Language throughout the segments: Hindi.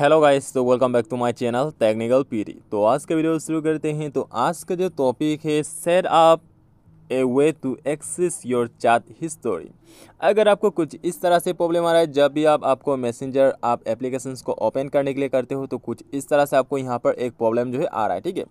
हेलो गाइस तो welcome back to my channel technical पीरी तो आज का वीडियो शुरू करते हैं तो आज का जो टॉपिक है सर आप a way to access your chat history अगर आपको कुछ इस तरह से प्रॉब्लम आ रहा है जब भी आप आपको मैसेंजर आप एप्लीकेशन को ओपन करने के लिए करते हो तो कुछ इस तरह से आपको यहाँ पर एक प्रॉब्लम जो है आ रहा है ठीक है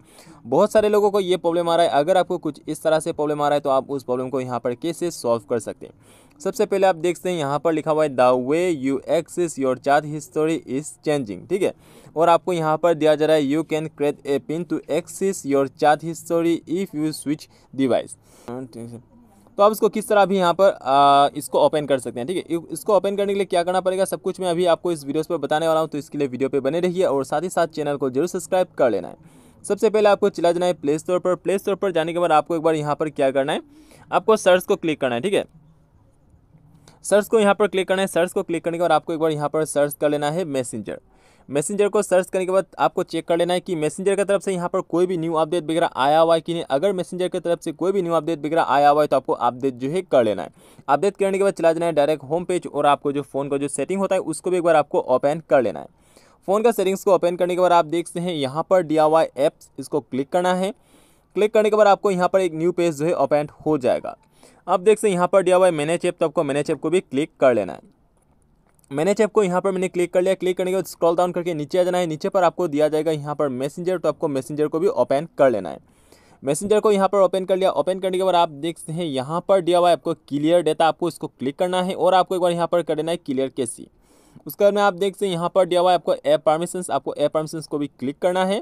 बहुत सारे लोगों को ये प्रॉब्लम आ रहा है अगर आपको कुछ इस तरह से प्रॉब्लम आ रहा है तो आप उस प्रॉब्लम को यहाँ पर कैसे सॉल्व कर सकते हैं सबसे पहले आप देखते हैं यहाँ पर लिखा हुआ है the way you access your chart history is changing ठीक है और आपको यहाँ पर दिया जा रहा है you can create a pin to access your chart history if you switch device तो आप इसको किस तरह अभी यहाँ पर आ, इसको ओपन कर सकते हैं ठीक है इसको ओपन करने के लिए क्या करना पड़ेगा सब कुछ मैं अभी आपको इस वीडियोस पर बताने वाला हूँ तो इसके लिए वीडियो पे बने रहिए और साथ ही साथ चैनल को जरूर सब्सक्राइब कर लेना है सबसे पहले आपको चला जाना है प्ले स्टोर पर प्ले स्टोर पर जाने के बाद आपको एक बार यहाँ पर क्या करना है आपको सर्च को क्लिक करना है ठीक है सर्च को यहाँ पर क्लिक करना है सर्च को क्लिक करने के बाद आपको एक बार यहाँ पर सर्च कर लेना है मैसेंजर मैसेंजर को सर्च करने के बाद आपको चेक कर लेना है कि मैसेंजर की तरफ से यहाँ पर कोई भी न्यू अपडेट वगैरह आया हुआ है कि नहीं अगर मैसेंजर की तरफ से कोई भी न्यू अपडेट वगैरह आया हुआ है तो आपको अपडेट जो है कर लेना है अपडेट करने के बाद चला जाना है डायरेक्ट होम पेज और आपको जो फ़ोन का जो सेटिंग होता है उसको भी एक बार आपको ओपन कर लेना है फ़ोन का सेटिंग्स को ओपन करने के बाद आप देखते हैं यहाँ पर डी एप्स इसको क्लिक करना है क्लिक करने के बाद आपको यहाँ पर एक न्यू पेज जो है ओपन हो जाएगा आप देख सकते हैं यहाँ पर डी मैनेज ऐप तो आपको मैनेज एप को भी क्लिक कर लेना है मैनेज ऐप को यहाँ पर मैंने क्लिक कर लिया क्लिक करने के बाद स्क्रॉल डाउन करके नीचे आ जाना है नीचे पर आपको दिया जाएगा यहाँ पर मैसेंजर तो आपको मैसेंजर को भी ओपन कर लेना है मैसेंजर को यहाँ पर ओपन कर लिया ओपन करने के बाद आप देखते हैं यहाँ पर दिया हुआ है आपको क्लियर डेटा आपको इसको क्लिक करना है और आपको एक बार यहाँ पर कर देना है क्लियर के सी उसके बाद में आप देखते हैं यहाँ पर दिया हुआ है आपको ऐप परमिशंस आपको ऐप परमिशंस को भी क्लिक करना है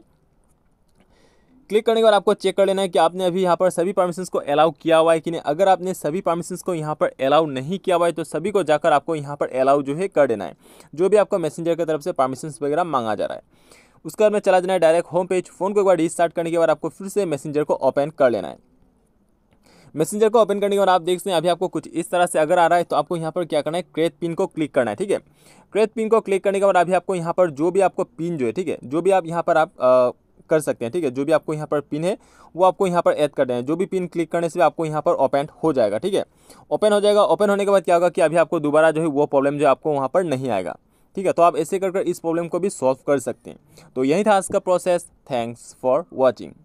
क्लिक करने के बाद आपको चेक कर लेना है कि आपने अभी यहाँ पर सभी परमिशंस को अलाउ किया हुआ है कि नहीं अगर आपने सभी परमिशंस को यहाँ पर अलाउ नहीं किया हुआ है तो सभी को जाकर आपको यहाँ पर अलाउ जो है कर देना है जो भी आपको मैसेंजर की तरफ से परमिशंस वगैरह मांगा जा रहा है उसके बाद में चला जाना है डायरेक्ट होम पेज फ़ोन को एक बार रिस्टार्ट करने के बाद आपको फिर से मैसेंजर को ओपन कर लेना है मैसेंजर को ओपन करने के बाद आप देखते हैं अभी आपको कुछ इस तरह से अगर आ रहा है तो आपको यहाँ पर क्या करना है क्रेत पिन को क्लिक करना है ठीक है क्रेत पिन को क्लिक करने के बाद अभी आपको यहाँ पर जो भी आपको पिन जो है ठीक है जो भी आप यहाँ पर आप कर सकते हैं ठीक है जो भी आपको यहाँ पर पिन है वो आपको यहाँ पर ऐड कर देना जो भी पिन क्लिक करने से आपको यहाँ पर ओपन हो जाएगा ठीक है ओपन हो जाएगा ओपन होने के बाद क्या होगा कि अभी आपको दोबारा जो है वो प्रॉब्लम जो आपको वहाँ पर नहीं आएगा ठीक है तो आप ऐसे कर इस प्रॉब्लम को भी सॉल्व कर सकते हैं तो यही था आज का प्रोसेस थैंक्स फॉर वॉचिंग